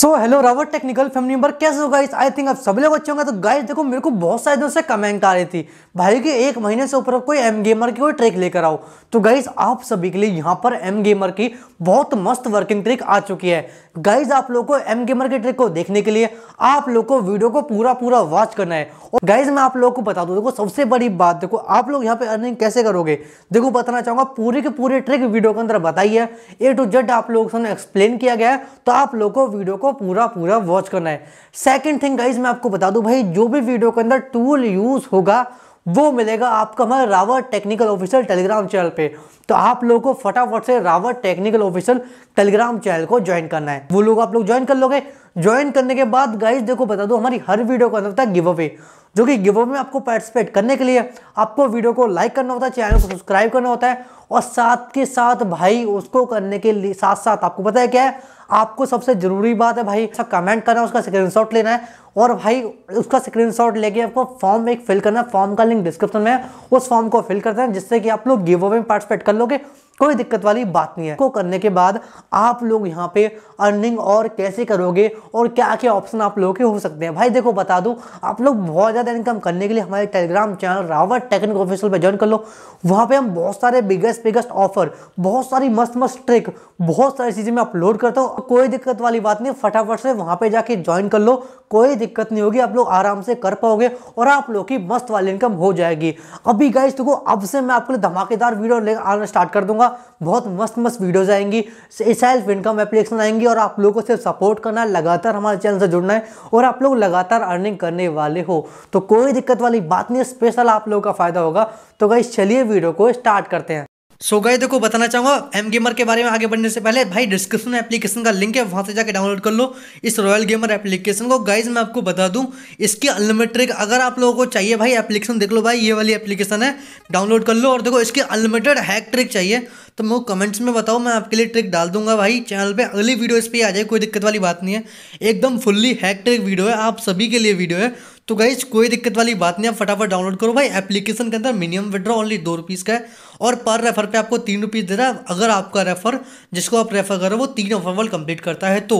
सो hello Rawat technical family member कैसे हो guys I think आप सभी लोग अच्छे होंगे तो गाइस देखो मेरे को बहुत सारे दिनों से कमेंट आ रही थी भाई कि एक महीने से ऊपर कोई एम गेमर की कोई ट्रिक लेकर आओ तो गाइस आप सभी के लिए यहां पर एम गेमर की बहुत मस्त वर्किंग ट्रिक आ चुकी है गाइज आप लोग को एम गेमर की ट्रिक को देखने के लिए आप लोग को वीडियो को पूरा पूरा वॉच करना है और गाइज मैं आप लोग को बता दूँ देखो सबसे बड़ी बात देखो आप लोग यहाँ पे अर्निंग कैसे करोगे देखो बताना चाहूँगा पूरी की पूरी ट्रिक वीडियो के अंदर बताइए ए टू जेड आप लोगों ने एक्सप्लेन किया गया है तो आप लोग को वीडियो को पूरा पूरा वॉच करना है सेकंड थिंग गाइज मैं आपको बता दूं भाई जो भी वीडियो के अंदर टूल यूज़ होगा वो मिलेगा आपका हमारे Rawat technical officer Telegram channel पे तो आप लोगों को फटाफट से Rawat technical officer Telegram channel को ज्वाइन करना है वो लोग आप लोग ज्वाइन कर लोगे ज्वाइन करने के बाद गाइज देखो बता दो हमारी हर वीडियो का अंदर था गिव अवे जो कि गिव अवे में आपको पार्टिसिपेट करने के लिए आपको वीडियो को लाइक करना होता है चैनल को सब्सक्राइब करना होता है और साथ के साथ भाई उसको करने के लिए साथ साथ आपको पता है क्या है आपको सबसे ज़रूरी बात है भाई सब कमेंट करना है उसका स्क्रीनशॉट लेना है और भाई उसका स्क्रीनशॉट लेके आपको फॉर्म एक फिल करना है फॉर्म का लिंक डिस्क्रिप्शन में है उस फॉर्म को फिल करते हैं जिससे कि आप लोग गिव अवे में पार्टिसिपेट कर लोगे कोई दिक्कत वाली बात नहीं है को करने के बाद आप लोग यहाँ पे अर्निंग और कैसे करोगे और क्या क्या ऑप्शन आप लोगों के हो सकते हैं भाई देखो बता दूँ आप लोग बहुत ज़्यादा इनकम करने के लिए हमारे Telegram channel Rawat technique official पर ज्वाइन कर लो वहाँ पर हम बहुत सारे बिगेस्ट बिगेस्ट ऑफर बहुत सारी मस्त मस्त ट्रिक बहुत सारी चीज़ें मैं अपलोड करता हूँ कोई दिक्कत वाली बात नहीं फटाफट से वहाँ पर जाके ज्वाइन कर लो कोई दिक्कत नहीं होगी आप लोग आराम से कर पाओगे और आप लोग की मस्त वाली इनकम हो जाएगी अभी गाइज देखो अब से मैं आपके लिए धमाकेदार वीडियो लेकर आना स्टार्ट कर दूंगा बहुत मस्त मस्त वीडियोज़ आएंगी सेल्फ इनकम एप्लीकेशन आएंगी और आप लोगों को सिर्फ सपोर्ट करना है लगातार हमारे चैनल से जुड़ना है और आप लोग लगातार अर्निंग करने वाले हो तो कोई दिक्कत वाली बात नहीं है स्पेशल आप लोगों का फ़ायदा होगा तो भाई चलिए वीडियो को स्टार्ट करते हैं सो गए देखो बताना चाहूंगा एम गेमर के बारे में आगे बढ़ने से पहले भाई डिस्क्रिप्शन एप्लीकेशन का लिंक है वहाँ से जाकर डाउनलोड कर लो इस रॉयल गेमर एप्लीकेशन को गाइज मैं आपको बता दूँ इसकी अनलिमिटेड अगर आप लोगों को चाहिए भाई एप्लीकेशन देख लो भाई ये वाली एप्लीकेशन है डाउनलोड कर लो और देखो इसकी अनलिमिटेड हैक ट्रिक चाहिए तो मैं कमेंट्स में बताओ मैं आपके लिए ट्रिक डाल दूंगा भाई चैनल पर अगली वीडियो इस पर आ जाए कोई दिक्कत वाली बात नहीं है एकदम फुल्ली हैक ट्रिक वीडियो है आप सभी के लिए वीडियो है तो गाइज कोई दिक्कत वाली बात नहीं है फटाफट डाउनलोड करो भाई एप्लीकेशन के अंदर मिनिमम विड्रॉ ओनली दो रुपीज़ का है और पर रेफर पे आपको तीन रुपीज़ दे रहा है अगर आपका रेफर जिसको आप रेफर करो वो तीन ऑफर कंप्लीट करता है तो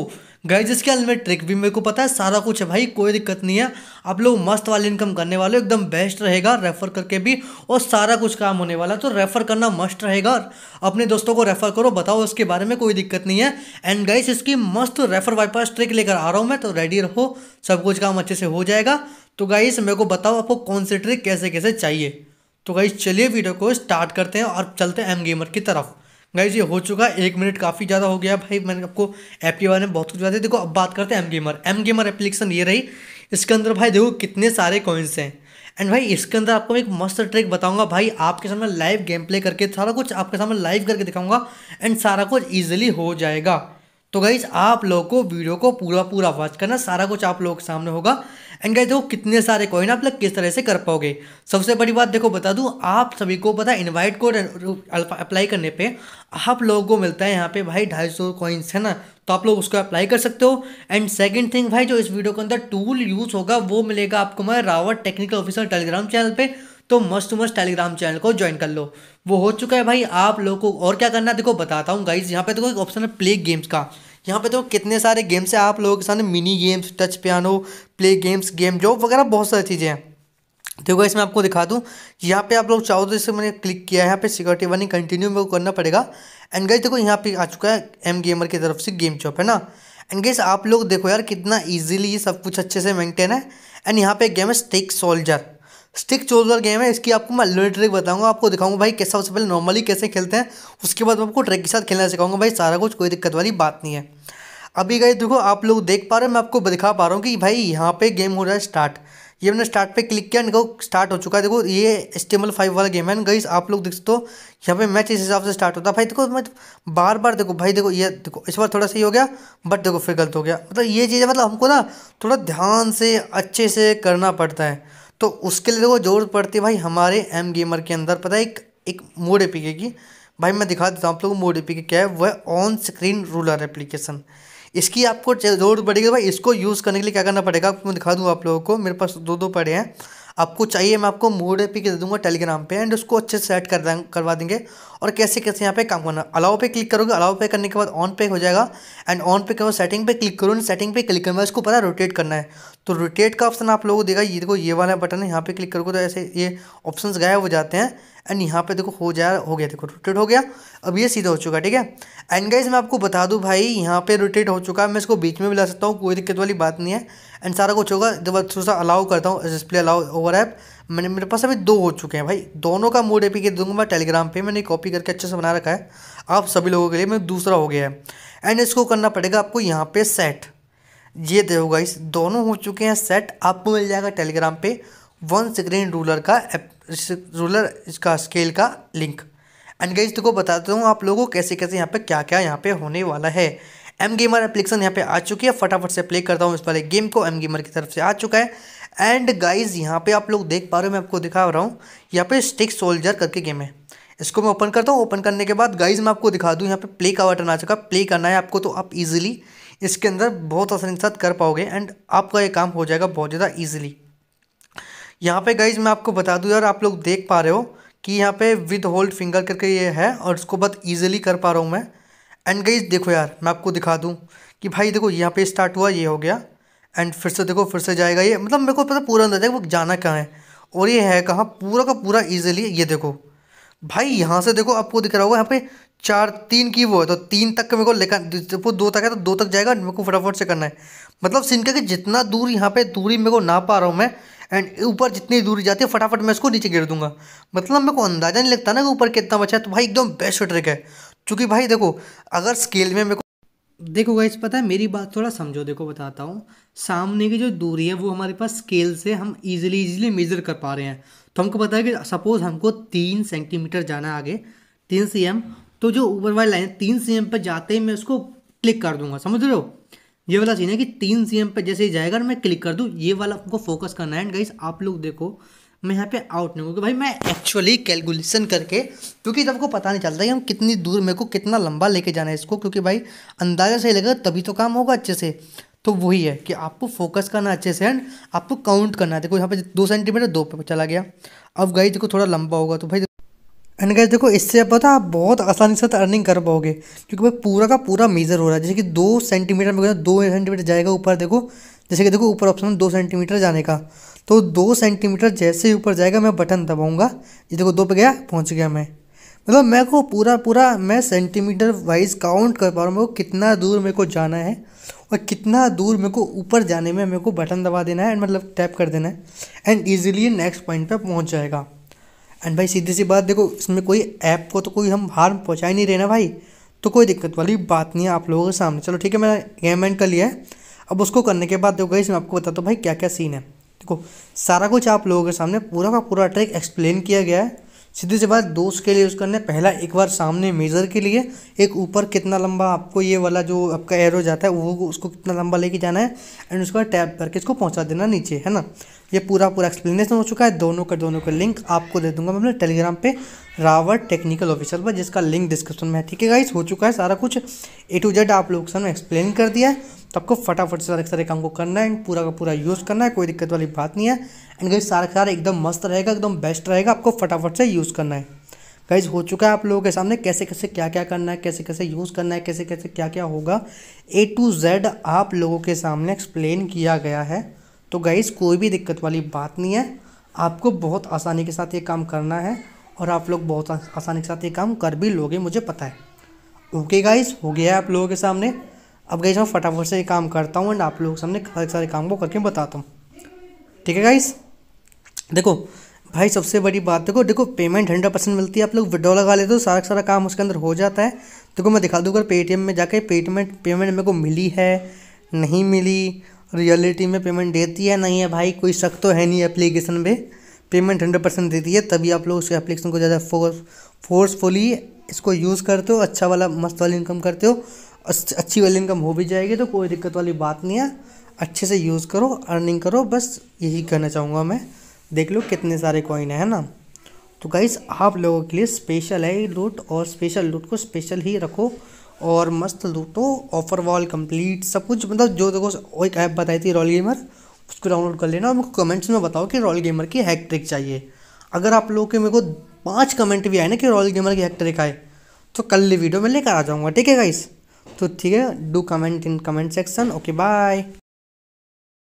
गाइज इसके अनलिमिट ट्रिक भी मेरे को पता है सारा कुछ है भाई कोई दिक्कत नहीं है आप लोग मस्त वाले इनकम करने वाले एकदम बेस्ट रहेगा रेफर करके भी और सारा कुछ काम होने वाला है तो रेफर करना मस्ट रहेगा अपने दोस्तों को रेफर करो बताओ उसके बारे में कोई दिक्कत नहीं है एंड गाइज इसकी मस्त रेफर वाइपर्स ट्रिक लेकर आ रहा हूँ मैं तो रेडी रहो सब कुछ काम अच्छे से हो जाएगा तो गाइस मेरे को बताओ आपको कौन सी ट्रिक कैसे कैसे चाहिए तो गाइज चलिए वीडियो को स्टार्ट करते हैं और चलते हैं एम गेमर की तरफ गाइज ये हो चुका है एक मिनट काफ़ी ज़्यादा हो गया भाई मैंने आपको ऐप के बारे में बहुत कुछ बताया देखो अब बात करते हैं M gamer M gamer application ये रही इसके अंदर भाई देखो कितने सारे कॉइन्स हैं एंड भाई इसके अंदर आपको एक मस्त ट्रिक बताऊंगा भाई आपके सामने लाइव गेम प्ले करके सारा कुछ आपके सामने लाइव करके दिखाऊंगा एंड सारा कुछ ईजिली हो जाएगा तो गाइज आप लोगों को वीडियो को पूरा पूरा वॉच करना सारा कुछ आप लोगों के सामने होगा एंड गए देखो कितने सारे कॉइन आप लोग किस तरह से कर पाओगे सबसे बड़ी बात देखो बता दूँ आप सभी को पता है इन्वाइट कोड अप्लाई करने पे आप लोगों को मिलता है यहाँ पे भाई ढाई सौ कॉइन्स है ना तो आप लोग उसको अप्लाई कर सकते हो एंड सेकंड थिंग भाई जो इस वीडियो के अंदर टूल यूज़ होगा वो मिलेगा आपको मैं Rawat technical officer Telegram channel पे तो मस्त मस्त टेलीग्राम चैनल को ज्वाइन कर लो वो हो चुका है भाई आप लोगों को और क्या करना है देखो बताता हूँ गाइज यहाँ पे देखो एक ऑप्शन है प्ले गेम्स का यहाँ पे देखो तो कितने सारे गेम्स हैं आप लोगों के सामने mini games touch piano play games game job वगैरह बहुत सारी चीज़ें हैं देखो इसमें आपको दिखा दूँ यहाँ पे आप लोग चाहो तो जैसे मैंने क्लिक किया है यहाँ पे सिक्योरिटी वाली कंटिन्यू मेरे को करना पड़ेगा एंड गई देखो यहाँ पे आ चुका है एम गेमर की तरफ से गेम चॉप है ना एंड गैस आप लोग देखो यार कितना ईजिली सब कुछ अच्छे से मेंटेन है एंड यहाँ पे गेम है stack soldier stick chooser game है इसकी आपको मैं अल्टीमेट ट्रिक बताऊंगा आपको दिखाऊंगा भाई कैसा सबसे पहले नॉर्मली कैसे खेलते हैं उसके बाद आपको ट्रैक के साथ खेलना सिखाऊंगा भाई सारा कुछ कोई दिक्कत वाली बात नहीं है अभी गए देखो आप लोग देख पा रहे हो मैं आपको दिखा पा रहा हूँ कि भाई यहाँ पे गेम हो रहा है स्टार्ट ये मैंने स्टार्ट पे क्लिक किया देखो स्टार्ट हो चुका है देखो ये एस्टेबल फाइव वाला गेम है गई आप लोग देख सकते हो यहाँ पे मैच इस हिसाब से स्टार्ट होता है भाई देखो मैं बार बार देखो भाई देखो ये देखो इस बार थोड़ा सही हो गया बट देखो फिर गलत हो गया मतलब ये चीज़ें मतलब हमको ना थोड़ा ध्यान से अच्छे से करना पड़ता है तो उसके लिए तो वो ज़रूरत पड़ती है भाई हमारे एम गेमर के अंदर पता है एक एक मोड एपीके की भाई मैं दिखा देता हूँ आप लोगों को मोड एपीके क्या है वह ऑन स्क्रीन रूलर एप्लीकेशन इसकी आपको जरूरत पड़ेगी भाई इसको यूज़ करने के लिए क्या करना पड़ेगा मैं दिखा दूँ आप लोगों को मेरे पास दो दो पड़े हैं आपको चाहिए मैं आपको मोड पे दे दूंगा टेलीग्राम पे एंड उसको अच्छे से सेट कर दें करवा देंगे और कैसे कैसे यहाँ पे काम करना अलाउ पे क्लिक करोगे अलाउ पे करने के बाद ऑन पे हो जाएगा एंड ऑन पे करो सेटिंग पे क्लिक करो सेटिंग पे क्लिक करना इसको पता है रोटेट करना है तो रोटेट का ऑप्शन आप लोगों को देगा ये देखो ये वाला बटन है यहाँ पे क्लिक करोगे तो ऐसे ये ऑप्शन गायब हो जाते हैं एंड यहाँ पे देखो हो जाए हो गया देखो रोटेट हो गया अब ये सीधा हो चुका ठीक है एंड गाइज मैं आपको बता दूँ भाई यहाँ पे रोटेट हो चुका है मैं इसको बीच में भी ला सकता हूँ कोई दिक्कत वाली बात नहीं है एंड सारा कुछ होगा जब थोड़ा सा अलाउ करता हूँ डिस्प्ले अलाउ ओवर ऐप मैंने मेरे पास अभी दो हो चुके हैं भाई दोनों का मोड ए पी के दूंगा मैं टेलीग्राम पर मैंने कॉपी करके अच्छे से बना रखा है आप सभी लोगों के लिए मैं दूसरा हो गया है एंड इसको करना पड़ेगा आपको यहाँ पे सेट ये देखो गाइस दोनों हो चुके हैं सेट आपको मिल जाएगा टेलीग्राम पे वन स्क्रीन रूलर का रूलर इसका स्केल का लिंक एंड गई तो बताता हूँ आप लोगों को कैसे कैसे यहाँ पे क्या क्या यहाँ पे होने वाला है एम गेमर एप्लीकेशन यहाँ पे आ चुकी है फटाफट से प्ले करता हूँ इस वाले गेम को एम गेमर की तरफ से आ चुका है एंड गाइज यहाँ पे आप लोग देख पा रहे हो मैं आपको दिखा रहा हूँ यहाँ पे स्टिक सोल्जर करके गेम है इसको मैं ओपन करता हूँ ओपन करने के बाद गाइज मैं आपको दिखा दूँ यहाँ पे प्ले का बटन आ चुका है प्ले करना है आपको तो आप ईजिली इसके अंदर बहुत आसानी के साथ कर पाओगे एंड आपका ये काम हो जाएगा बहुत ज़्यादा ईजिली यहाँ पे गाइज मैं आपको बता दूँ यार आप लोग देख पा रहे हो कि यहाँ पे विद होल्ड फिंगर करके ये है और इसको बहुत ईजिली कर पा रहा हूँ मैं एंड गाइज देखो यार मैं आपको दिखा दूँ कि भाई देखो यहाँ पे स्टार्ट हुआ ये हो गया एंड फिर से देखो फिर से जाएगा ये मतलब मेरे को पता पूरा अंदर जाएगा वो जाना कहाँ है और ये है कहाँ पूरा का पूरा ईजिली ये देखो भाई यहाँ से देखो आपको दिख रहा होगा यहाँ पे चार तीन की वो है तो तीन तक मेरे को लेकर वो दो तक है तो दो तक जाएगा मेरे को फटाफट से करना है मतलब सिंह के जितना दूर यहाँ पे दूरी मेरे को ना पा रहा हूँ मैं एंड ऊपर जितनी दूर जाती है फटाफट मैं इसको नीचे गिर दूंगा मतलब मेरे को अंदाज़ा नहीं लगता ना कि ऊपर कितना बचा है तो भाई एकदम बेस्ट ट्रिक है चूँकि भाई देखो अगर स्केल में मेरे को देखो गाइस पता है मेरी बात थोड़ा समझो देखो बताता हूँ सामने की जो दूरी है वो हमारे पास स्केल से हम इजीली इजीली मेजर कर पा रहे हैं तो हमको पता है कि सपोज़ हमको तीन सेंटीमीटर जाना आगे तीन सी एम तो जो ऊपर वाली लाइन तीन सी एम पर जाते ही मैं उसको क्लिक कर दूंगा समझ रहे हो ये वाला सीन है कि तीन सी पे जैसे ही जाएगा और मैं क्लिक कर दूँ ये वाला आपको फोकस करना है एंड गाइस आप लोग देखो मैं यहाँ पे आउट नहीं हूँ भाई मैं एक्चुअली कैलकुलेशन करके क्योंकि जब को पता नहीं चलता कि हम कितनी दूर मेरे को कितना लंबा लेके जाना है इसको क्योंकि भाई अंदाजा सही लगेगा तभी तो काम होगा अच्छे से तो वही है कि आपको फोकस करना अच्छे से एंड आपको काउंट करना है देखो यहाँ पे दो सेंटीमीटर दो पे चला गया अब गई देखो थोड़ा लंबा होगा तो भाई एंड गैस देखो इससे पता आप बहुत आसानी से अर्निंग तो कर पाओगे क्योंकि भाई पूरा का पूरा मेजर हो रहा है जैसे कि दो सेंटीमीटर में दो सेंटीमीटर जाएगा ऊपर देखो जैसे कि देखो ऊपर ऑप्शन में दो सेंटीमीटर जाने का तो दो सेंटीमीटर जैसे ही ऊपर जाएगा मैं बटन दबाऊंगा ये देखो दो पे गया पहुँच गया मैं मतलब मेरे को पूरा पूरा मैं सेंटीमीटर वाइज काउंट कर पा रहा हूँ मेरे को कितना दूर मेरे को जाना है और कितना दूर मेरे को ऊपर जाने में मेरे को बटन दबा देना है एंड मतलब टैप कर देना है एंड ईजिली नेक्स्ट पॉइंट पर पहुँच जाएगा एंड भाई सीधी सी बात देखो इसमें कोई ऐप को तो कोई हम हार्म पहुँचा ही नहीं रहे ना भाई तो कोई दिक्कत वाली बात नहीं है आप लोगों के सामने चलो ठीक है मैंने गेम एंड कर लिया है अब उसको करने के बाद देखो गई मैं आपको बताता हूँ भाई क्या क्या सीन है देखो सारा कुछ आप लोगों के सामने पूरा का पूरा ट्रैक एक्सप्लेन किया गया है सीधे से बात के लिए यूज़ करने पहला एक बार सामने मेज़र के लिए एक ऊपर कितना लंबा आपको ये वाला जो आपका एरो जाता है वो उसको कितना लंबा लेके जाना है एंड उसके बाद टैप करके इसको पहुंचा देना नीचे है ना ये पूरा पूरा एक्सप्लेनेशन हो चुका है दोनों का दोनों का लिंक आपको दे दूंगा मैं अपने टेलीग्राम पर रावट टेक्निकल ऑफिसर पर जिसका लिंक डिस्क्रिप्शन में है ठीक है गाइस हो चुका है सारा कुछ ए टू जेड आप लोग सामने एक्सप्लेन कर दिया है तो आपको फटाफट से सारे सारे काम को करना है पूरा का पूरा यूज़ करना है कोई दिक्कत वाली बात नहीं है एंड गई सारा सारा एकदम मस्त रहेगा एकदम बेस्ट रहेगा आपको फटाफट से यूज़ करना है गाइज हो चुका है आप लोगों के सामने कैसे कैसे क्या क्या करना है कैसे कैसे यूज़ करना है कैसे कैसे क्या क्या होगा ए टू जेड आप लोगों के सामने एक्सप्लेन किया गया है तो गाइज कोई भी दिक्कत वाली बात नहीं है आपको बहुत आसानी के साथ ये काम करना है और आप लोग बहुत आसानी के साथ ये काम कर भी लोगे मुझे पता है ओके गाइज हो गया है आप लोगों के सामने अब गाइस मैं फटाफट से ये काम करता हूँ एंड आप लोग सामने हर सारे काम को करके बताता हूँ ठीक है गाइस देखो भाई सबसे बड़ी बात देखो देखो पेमेंट हंड्रेड परसेंट मिलती है आप लोग विड्रॉ लगा लेते हो सारा सारा काम उसके अंदर हो जाता है देखो मैं दिखा दूँगा पेटीएम में जाके पेटमेंट पेमेंट मेरे को मिली है नहीं मिली रियलिटी में पेमेंट देती है नहीं है भाई कोई शक तो है नहीं एप्लीकेशन में पेमेंट हंड्रेड परसेंट देती है तभी आप लोग उस एप्लीकेशन को ज़्यादा फोर्स फोर्सफुली इसको यूज़ करते हो अच्छा वाला मस्त वाली इनकम करते हो अच्छी वाली इनकम हो भी जाएगी तो कोई दिक्कत वाली बात नहीं है अच्छे से यूज़ करो अर्निंग करो बस यही कहना चाहूँगा मैं देख लो कितने सारे कॉइन है ना तो गाइस आप लोगों के लिए स्पेशल है ये लूट और स्पेशल लूट को स्पेशल ही रखो और मस्त लूटो ऑफर वॉल कंप्लीट सब कुछ मतलब जो देखो एक ऐप बताई थी रॉयल गेमर उसको डाउनलोड कर लेना और मेरे को कमेंट्स में बताओ कि रॉयल गेमर की हैक ट्रिक चाहिए अगर आप लोगों के मेरे को पाँच कमेंट भी आए ना कि रॉयल गेमर की हैक ट्रिक आए तो कल वीडियो में लेकर आ जाऊँगा ठीक है गाइस तो ठीक है do comment in comment section okay bye